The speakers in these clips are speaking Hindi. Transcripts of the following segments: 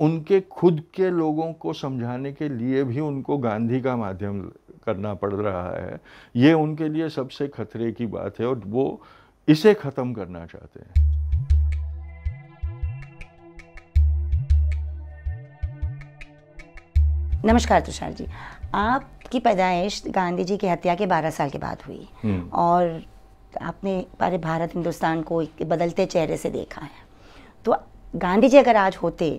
उनके खुद के लोगों को समझाने के लिए भी उनको गांधी का माध्यम करना पड़ रहा है ये उनके लिए सबसे खतरे की बात है और वो इसे ख़त्म करना चाहते हैं नमस्कार तुषार जी आपकी पैदाइश गांधी जी की हत्या के 12 साल के बाद हुई हम्म। और आपने पारे भारत हिंदुस्तान को एक बदलते चेहरे से देखा है तो गांधी जी अगर आज होते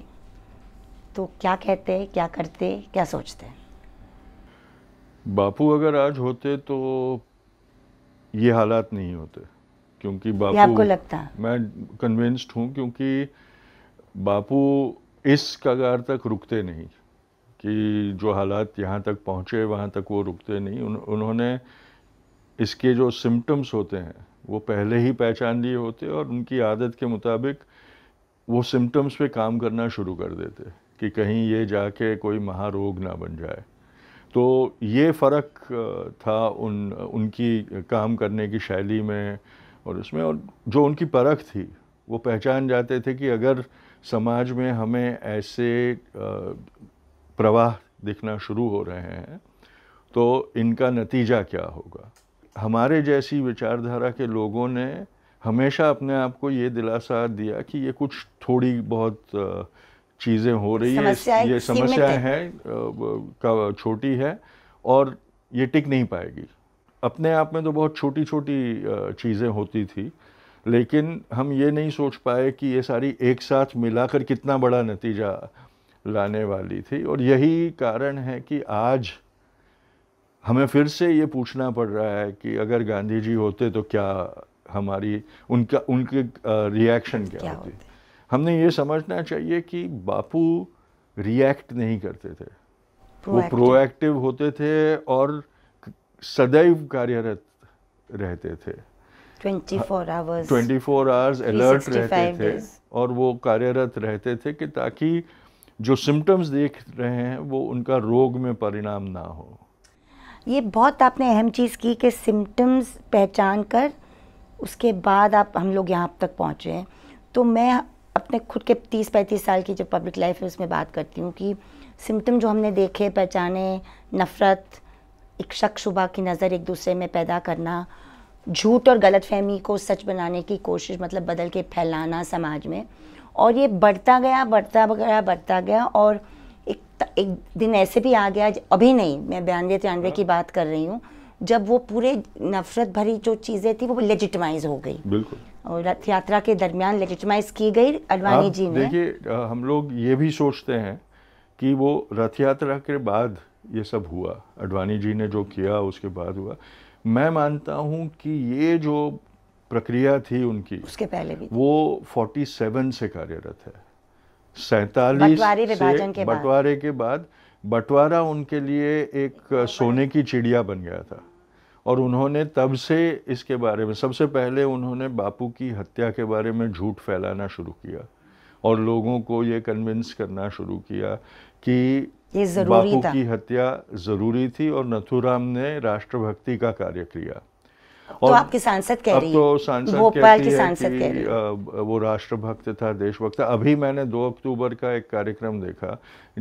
तो क्या कहते हैं क्या करते क्या सोचते हैं बापू अगर आज होते तो ये हालात नहीं होते क्योंकि बापू आपको लगता मैं कन्विंस्ड हूँ क्योंकि बापू इस कगार तक रुकते नहीं कि जो हालात यहाँ तक पहुँचे वहाँ तक वो रुकते नहीं उन, उन्होंने इसके जो सिम्टम्स होते हैं वो पहले ही पहचान लिए होते और उनकी आदत के मुताबिक वो सिम्टम्स पे काम करना शुरू कर देते कि कहीं ये जाके कोई महारोग ना बन जाए तो ये फ़र्क था उन उनकी काम करने की शैली में और उसमें और जो उनकी परख थी वो पहचान जाते थे कि अगर समाज में हमें ऐसे प्रवाह दिखना शुरू हो रहे हैं तो इनका नतीजा क्या होगा हमारे जैसी विचारधारा के लोगों ने हमेशा अपने आप को ये दिलासा दिया कि ये कुछ थोड़ी बहुत चीज़ें हो रही है ये समस्या है का छोटी है और ये टिक नहीं पाएगी अपने आप में तो बहुत छोटी छोटी चीज़ें होती थी लेकिन हम ये नहीं सोच पाए कि ये सारी एक साथ मिलाकर कितना बड़ा नतीजा लाने वाली थी और यही कारण है कि आज हमें फिर से ये पूछना पड़ रहा है कि अगर गांधी जी होते तो क्या हमारी उनका उनके रिएक्शन क्या, क्या होती? होते? हमने ये समझना चाहिए कि बापू रिएक्ट नहीं करते थे वो प्रोएक्टिव होते थे और सदैव कार्यरत रहते थे 24 फोर आवर्स हाँ, अलर्ट रहते थे और वो कार्यरत रहते थे कि ताकि जो सिम्टम्स देख रहे हैं वो उनका रोग में परिणाम ना हो ये बहुत आपने अहम चीज़ की कि सिम्टम्स पहचान कर उसके बाद आप हम लोग यहाँ तक पहुँचे हैं तो मैं अपने खुद के तीस पैंतीस साल की जो पब्लिक लाइफ है उसमें बात करती हूँ कि सिम्टम जो हमने देखे पहचाने नफ़रत एक शक शुबा की नज़र एक दूसरे में पैदा करना झूठ और गलत फहमी को सच बनाने की कोशिश मतलब बदल के फैलाना समाज में और ये बढ़ता गया बढ़ता गया बढ़ता गया और एक एक दिन ऐसे भी आ गया अभी नहीं मैं बयानवे तिरानवे की बात कर रही हूँ जब वो पूरे नफरत भरी जो चीज़ें थी वो लेजिटमाइज हो गई बिल्कुल और रथ यात्रा के दरमियान लेजिटमाइज की गई अडवाणी जी ने देखिए हम लोग ये भी सोचते हैं कि वो रथ यात्रा के बाद ये सब हुआ अडवाणी जी ने जो किया उसके बाद हुआ मैं मानता हूँ कि ये जो प्रक्रिया थी उनकी उसके पहले भी वो 47 से कार्यरत है सैतालीस विभाजन बंटवारे के बाद बंटवारा उनके लिए एक सोने की चिड़िया बन गया था और उन्होंने तब से इसके बारे में सबसे पहले उन्होंने बापू की हत्या के बारे में झूठ फैलाना शुरू किया और लोगों को ये कन्विंस करना शुरू किया कि बापू की हत्या ज़रूरी थी और नथुराम ने राष्ट्रभक्ति का कार्य किया तो और आपकी सांसद कह रही तो सांसद भोपाल की सांसद कह रही वो राष्ट्रभक्त था देशभक्त अभी मैंने 2 अक्टूबर का एक कार्यक्रम देखा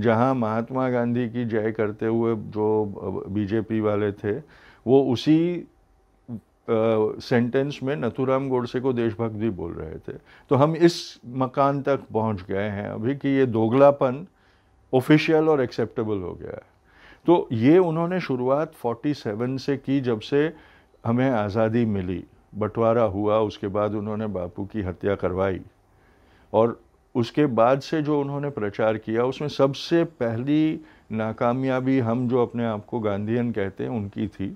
जहां महात्मा गांधी की जय करते हुए जो बीजेपी वाले थे वो उसी सेंटेंस में नथुराम गोडसे को देशभक्ति बोल रहे थे तो हम इस मकान तक पहुंच गए हैं अभी कि ये दोगलापन ऑफिशियल और एक्सेप्टेबल हो गया है तो ये उन्होंने शुरुआत 47 से की जब से हमें आज़ादी मिली बंटवारा हुआ उसके बाद उन्होंने बापू की हत्या करवाई और उसके बाद से जो उन्होंने प्रचार किया उसमें सबसे पहली नाकामयाबी हम जो अपने आप को गांधीयन कहते हैं उनकी थी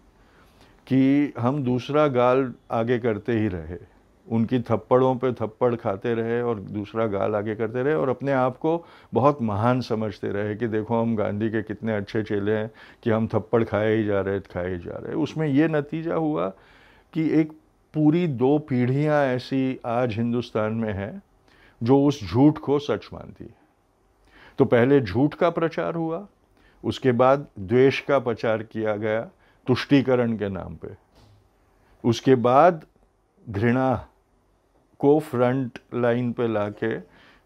कि हम दूसरा गाल आगे करते ही रहे उनकी थप्पड़ों पे थप्पड़ खाते रहे और दूसरा गाल आगे करते रहे और अपने आप को बहुत महान समझते रहे कि देखो हम गांधी के कितने अच्छे चेले हैं कि हम थप्पड़ खाए ही जा रहे खाए ही जा रहे उसमें ये नतीजा हुआ कि एक पूरी दो पीढ़ियां ऐसी आज हिंदुस्तान में हैं जो उस झूठ को सच मानती है तो पहले झूठ का प्रचार हुआ उसके बाद द्वेष का प्रचार किया गया तुष्टिकरण के नाम पे उसके बाद घृणा को फ्रंट लाइन पे लाके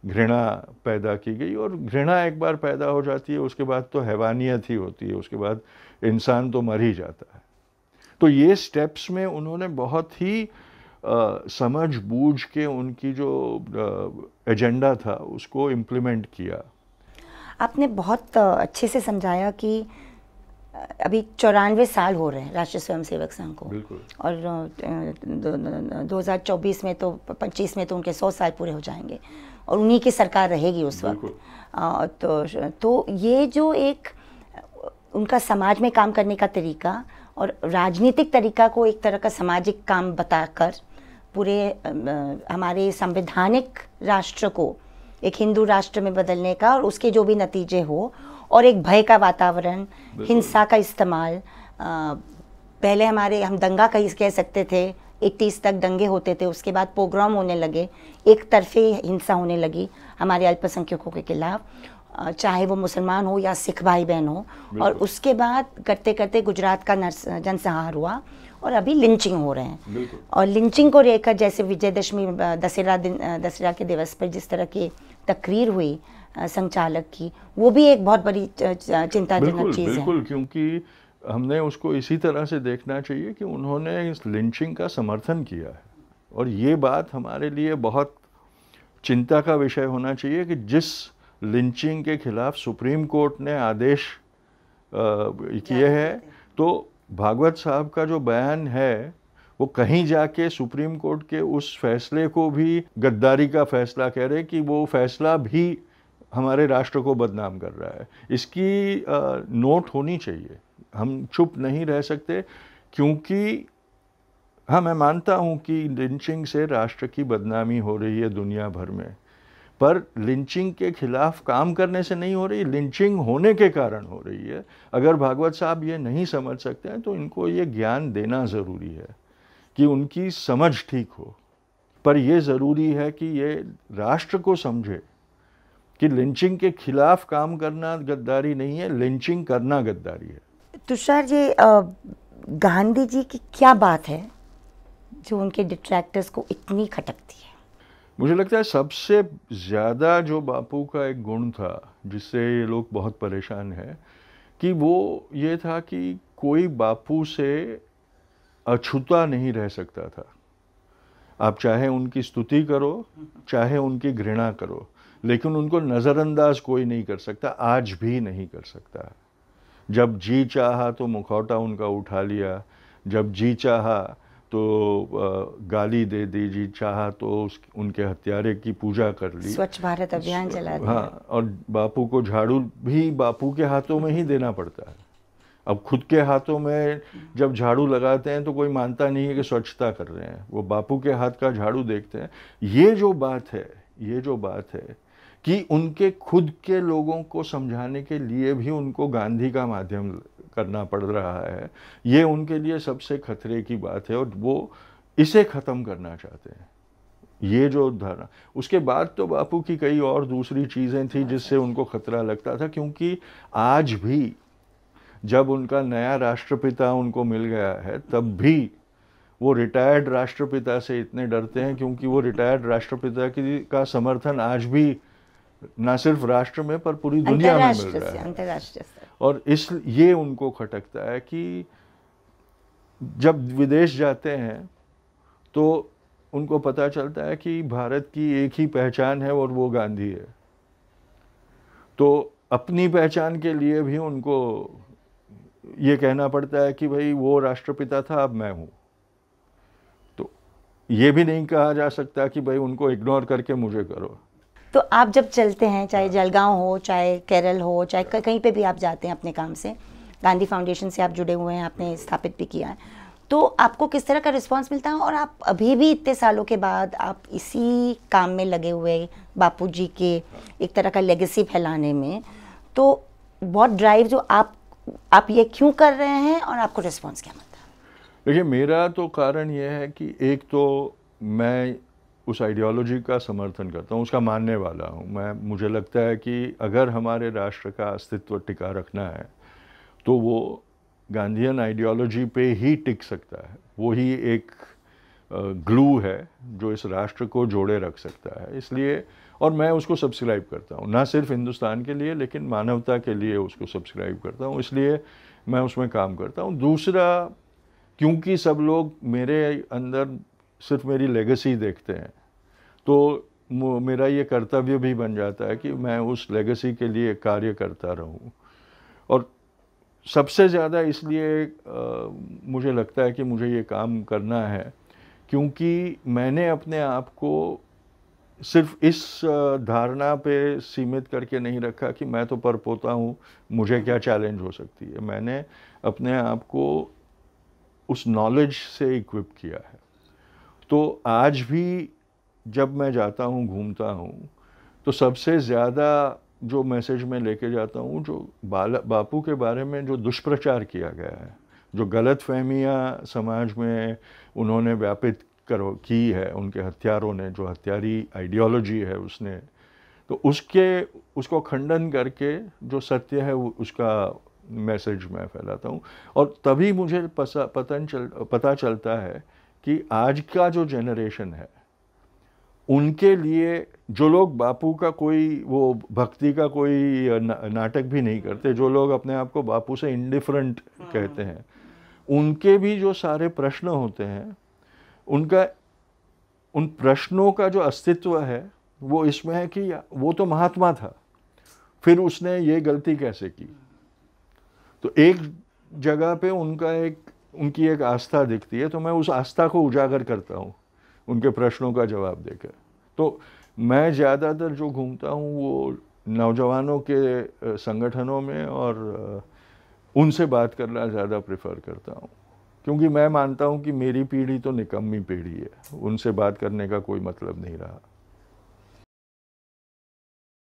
घृणा पैदा की गई और घृणा एक बार पैदा हो जाती है उसके बाद तो हैवानियत ही होती है उसके बाद इंसान तो मर ही जाता है तो ये स्टेप्स में उन्होंने बहुत ही आ, समझ बूझ के उनकी जो आ, एजेंडा था उसको इम्प्लीमेंट किया आपने बहुत अच्छे से समझाया कि अभी चौरानवे साल हो रहे हैं राष्ट्रीय स्वयंसेवक संघ को और दो चौबीस में तो 25 में तो उनके 100 साल पूरे हो जाएंगे और उन्हीं की सरकार रहेगी उस वक्त तो तो ये जो एक उनका समाज में काम करने का तरीका और राजनीतिक तरीका को एक तरह का सामाजिक काम बताकर पूरे हमारे संवैधानिक राष्ट्र को एक हिंदू राष्ट्र में बदलने का और उसके जो भी नतीजे हो और एक भय का वातावरण हिंसा का इस्तेमाल पहले हमारे हम दंगा कहीं कह सकते थे 80s तक दंगे होते थे उसके बाद प्रोग्राम होने लगे एक तरफे हिंसा होने लगी हमारे अल्पसंख्यकों के खिलाफ चाहे वो मुसलमान हो या सिख भाई बहन हो और उसके बाद करते करते गुजरात का जनसंहार हुआ और अभी लिंचिंग हो रहे हैं और लिंचिंग को लेकर जैसे विजयदशमी दशहरा दिन दशहरा के दिवस पर जिस तरह की तकरीर हुई संचालक की वो भी एक बहुत बड़ी चिंताजनक चीज़ है बिल्कुल क्योंकि हमने उसको इसी तरह से देखना चाहिए कि उन्होंने इस लिंचिंग का समर्थन किया है और ये बात हमारे लिए बहुत चिंता का विषय होना चाहिए कि जिस लिंचिंग के खिलाफ सुप्रीम कोर्ट ने आदेश किए हैं तो भागवत साहब का जो बयान है वो कहीं जाके सुप्रीम कोर्ट के उस फैसले को भी गद्दारी का फैसला कह रहे कि वो फैसला भी हमारे राष्ट्र को बदनाम कर रहा है इसकी नोट होनी चाहिए हम चुप नहीं रह सकते क्योंकि हाँ मैं मानता हूँ कि लिंचिंग से राष्ट्र की बदनामी हो रही है दुनिया भर में पर लिंचिंग के खिलाफ काम करने से नहीं हो रही लिंचिंग होने के कारण हो रही है अगर भागवत साहब ये नहीं समझ सकते हैं तो इनको ये ज्ञान देना ज़रूरी है कि उनकी समझ ठीक हो पर यह ज़रूरी है कि ये राष्ट्र को समझे कि लिंचिंग के खिलाफ काम करना गद्दारी नहीं है लिंचिंग करना गद्दारी है तुषार जी गांधी जी की क्या बात है जो उनके डिट्रैक्टर्स को इतनी खटकती है मुझे लगता है सबसे ज़्यादा जो बापू का एक गुण था जिससे ये लोग बहुत परेशान हैं कि वो ये था कि कोई बापू से अछूता नहीं रह सकता था आप चाहे उनकी स्तुति करो चाहे उनकी घृणा करो लेकिन उनको नज़रअंदाज कोई नहीं कर सकता आज भी नहीं कर सकता जब जी चाहा तो मुखौटा उनका उठा लिया जब जी चाहा तो गाली दे दी जी चाहा तो उस उनके हत्यारे की पूजा कर ली स्वच्छ भारत अभियान चला दिया हाँ और बापू को झाड़ू भी बापू के हाथों में ही देना पड़ता है अब खुद के हाथों में जब झाड़ू लगाते हैं तो कोई मानता नहीं है कि स्वच्छता कर रहे हैं वो बापू के हाथ का झाड़ू देखते हैं ये जो बात है ये जो बात है कि उनके खुद के लोगों को समझाने के लिए भी उनको गांधी का माध्यम करना पड़ रहा है ये उनके लिए सबसे खतरे की बात है और वो इसे ख़त्म करना चाहते हैं ये जो धारणा उसके बाद तो बापू की कई और दूसरी चीज़ें थी जिससे उनको खतरा लगता था क्योंकि आज भी जब उनका नया राष्ट्रपिता उनको मिल गया है तब भी वो रिटायर्ड राष्ट्रपिता से इतने डरते हैं क्योंकि वो रिटायर्ड राष्ट्रपिता की का समर्थन आज भी न सिर्फ राष्ट्र में पर पूरी दुनिया में मिल रहा है और इस ये उनको खटकता है कि जब विदेश जाते हैं तो उनको पता चलता है कि भारत की एक ही पहचान है और वो गांधी है तो अपनी पहचान के लिए भी उनको ये कहना पड़ता है कि भाई वो राष्ट्रपिता था अब मैं हूँ तो ये भी नहीं कहा जा सकता कि भाई उनको इग्नोर करके मुझे करो तो आप जब चलते हैं चाहे हाँ। जलगांव हो चाहे केरल हो चाहे कहीं पे भी आप जाते हैं अपने काम से गांधी फाउंडेशन से आप जुड़े हुए हैं आपने स्थापित भी किया है तो आपको किस तरह का रिस्पांस मिलता है और आप अभी भी इतने सालों के बाद आप इसी काम में लगे हुए बापू जी के एक तरह का लेगेसी फैलाने में तो बहुत ड्राइव जो आप आप ये क्यों कर रहे हैं और आपको रिस्पॉन्स क्या मिलता है देखिए मेरा तो कारण यह है कि एक तो मैं उस आइडियोलॉजी का समर्थन करता हूँ उसका मानने वाला हूँ मैं मुझे लगता है कि अगर हमारे राष्ट्र का अस्तित्व टिका रखना है तो वो गांधीन आइडियोलॉजी पे ही टिक सकता है वो ही एक ग्लू है जो इस राष्ट्र को जोड़े रख सकता है इसलिए और मैं उसको सब्सक्राइब करता हूँ ना सिर्फ हिंदुस्तान के लिए लेकिन मानवता के लिए उसको सब्सक्राइब करता हूँ इसलिए मैं उसमें काम करता हूँ दूसरा क्योंकि सब लोग मेरे अंदर सिर्फ मेरी लेगेसी देखते हैं तो मेरा ये कर्तव्य भी बन जाता है कि मैं उस लेगेसी के लिए कार्य करता रहूं और सबसे ज़्यादा इसलिए मुझे लगता है कि मुझे ये काम करना है क्योंकि मैंने अपने आप को सिर्फ इस धारणा पे सीमित करके नहीं रखा कि मैं तो परपोता हूँ मुझे क्या चैलेंज हो सकती है मैंने अपने आप को उस नॉलेज से इक्विप किया है तो आज भी जब मैं जाता हूँ घूमता हूँ तो सबसे ज़्यादा जो मैसेज मैं लेके जाता हूँ जो बाल बापू के बारे में जो दुष्प्रचार किया गया है जो गलत फहमियाँ समाज में उन्होंने व्यापित करो की है उनके हथियारों ने जो हथियारी आइडियोलॉजी है उसने तो उसके उसको खंडन करके जो सत्य है उसका मैसेज मैं फैलाता हूँ और तभी मुझे पसा पतन चल पता चलता है कि आज का जो जनरेशन है उनके लिए जो लोग बापू का कोई वो भक्ति का कोई नाटक भी नहीं करते जो लोग अपने आप को बापू से इंडिफरेंट हाँ। कहते हैं उनके भी जो सारे प्रश्न होते हैं उनका उन प्रश्नों का जो अस्तित्व है वो इसमें है कि वो तो महात्मा था फिर उसने ये गलती कैसे की तो एक जगह पे उनका एक उनकी एक आस्था दिखती है तो मैं उस आस्था को उजागर करता हूँ उनके प्रश्नों का जवाब देकर तो मैं ज़्यादातर जो घूमता हूँ वो नौजवानों के संगठनों में और उनसे बात करना ज़्यादा प्रेफर करता हूँ क्योंकि मैं मानता हूँ कि मेरी पीढ़ी तो निकम्मी पीढ़ी है उनसे बात करने का कोई मतलब नहीं रहा